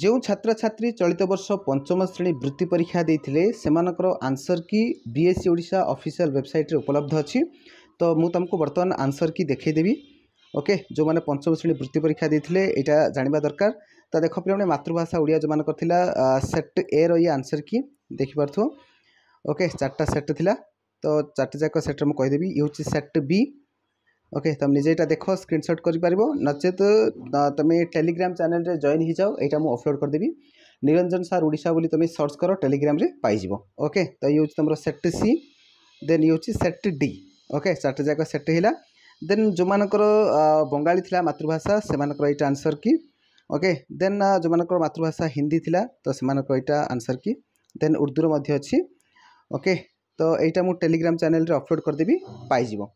ଯେଉଁ ଛାତ୍ରଛାତ୍ରୀ ଚଳିତ ବର୍ଷ ପଞ୍ଚମ ଶ୍ରେଣୀ ବୃତ୍ତି ପରୀକ୍ଷା ଦେଇଥିଲେ ସେମାନଙ୍କର answer key B S C Odisha official ୱେବସାଇଟ୍ରେ ଉପଲବ୍ଧ ଅଛି ତ ମୁଁ ତୁମକୁ ବର୍ତ୍ତମାନ ଆନ୍ସର୍ କି ଦେଖାଇଦେବି ଓକେ ଯେଉଁମାନେ ପଞ୍ଚମ ଶ୍ରେଣୀ ବୃତ୍ତି ପରୀକ୍ଷା ଦେଇଥିଲେ ଏଇଟା ଜାଣିବା ଦରକାର ତ ଦେଖ ପିଲାମାନେ ମାତୃଭାଷା ଓଡ଼ିଆ ଯେଉଁମାନଙ୍କର ଥିଲା ସେଟ୍ ଏର ଇଏ ଆନ୍ସର୍ କି ଦେଖିପାରୁଥିବ ଓକେ ଚାରିଟା ସେଟ୍ ଥିଲା ତ ଚାରିଟା ଯାକ ସେଟ୍ରେ ମୁଁ କହିଦେବି ଇଏ ହେଉଛି ସେଟ୍ ବି ওকে তুমি নিজে এটা দেখো স্ক্রিনশট করে নচেত তুমি টেলিগ্রাম চ্যানেল জয়েন হয়ে যাও এইটা মু অপলোড করেদেবি নিরঞ্জন সার ওড়শা বলে তুমি সর্চ কর টেলিগ্রামে পাইয ওকে তো ইয়ে হচ্ছে তোমার সেট সি দেন ইয়ে হচ্ছে সেট ডি ওকে চারটে যাক সেট হইলা দেন যে বঙ্গালী লা মাতৃভাষা সে এইটা আনসর কি ওকে দেন যে মাতৃভাষা হিন্দি লা তো সে এইটা আনসর কি দেন উর্দুর মধ্যে অছি ওকে তো এইটা মু টেলিগ্রাম চ্যানেল অপলোড করেদেবি পাইয